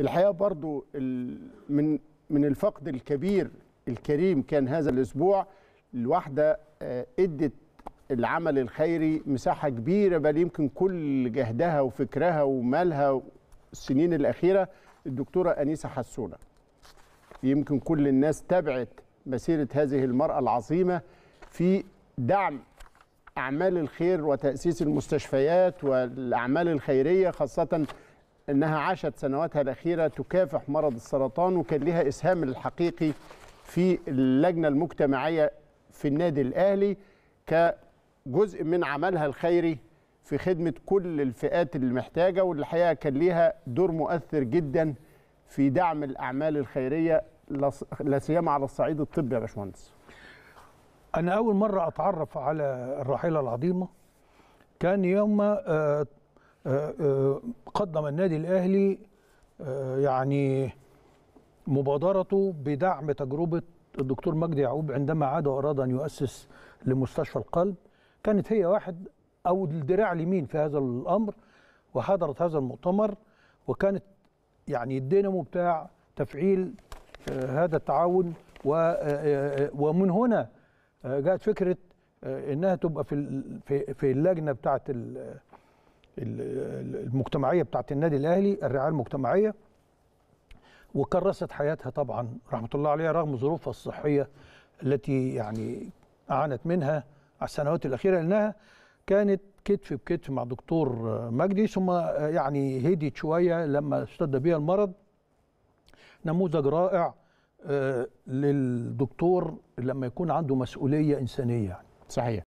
الحقيقه برضو من من الفقد الكبير الكريم كان هذا الاسبوع الواحده آه، ادت العمل الخيري مساحه كبيره بل يمكن كل جهدها وفكرها ومالها السنين الاخيره الدكتوره انيسه حسونه يمكن كل الناس تابعت مسيره هذه المراه العظيمه في دعم اعمال الخير وتاسيس المستشفيات والاعمال الخيريه خاصه أنها عاشت سنواتها الأخيرة تكافح مرض السرطان وكان لها إسهام الحقيقي في اللجنة المجتمعية في النادي الأهلي كجزء من عملها الخيري في خدمة كل الفئات المحتاجة والحقيقة كان ليها دور مؤثر جدا في دعم الأعمال الخيرية لا سيما على الصعيد الطبي يا باشمهندس. أنا أول مرة أتعرف على الراحلة العظيمة كان يوم آه، آه، آه، قدم النادي الاهلي آه، يعني مبادرته بدعم تجربه الدكتور مجدي يعقوب عندما عاد واراد ان يؤسس لمستشفى القلب كانت هي واحد او الدراع اليمين في هذا الامر وحضرت هذا المؤتمر وكانت يعني الدينامو بتاع تفعيل هذا التعاون ومن هنا جاءت فكره انها تبقى في في اللجنه بتاعه المجتمعيه بتاعت النادي الاهلي الرعايه المجتمعيه وكرست حياتها طبعا رحمه الله عليها رغم ظروفها الصحيه التي يعني اعانت منها على السنوات الاخيره لانها كانت كتف بكتف مع دكتور مجدي ثم يعني هديت شويه لما اشتد بها المرض نموذج رائع آه، للدكتور لما يكون عنده مسؤوليه انسانيه يعني. صحيح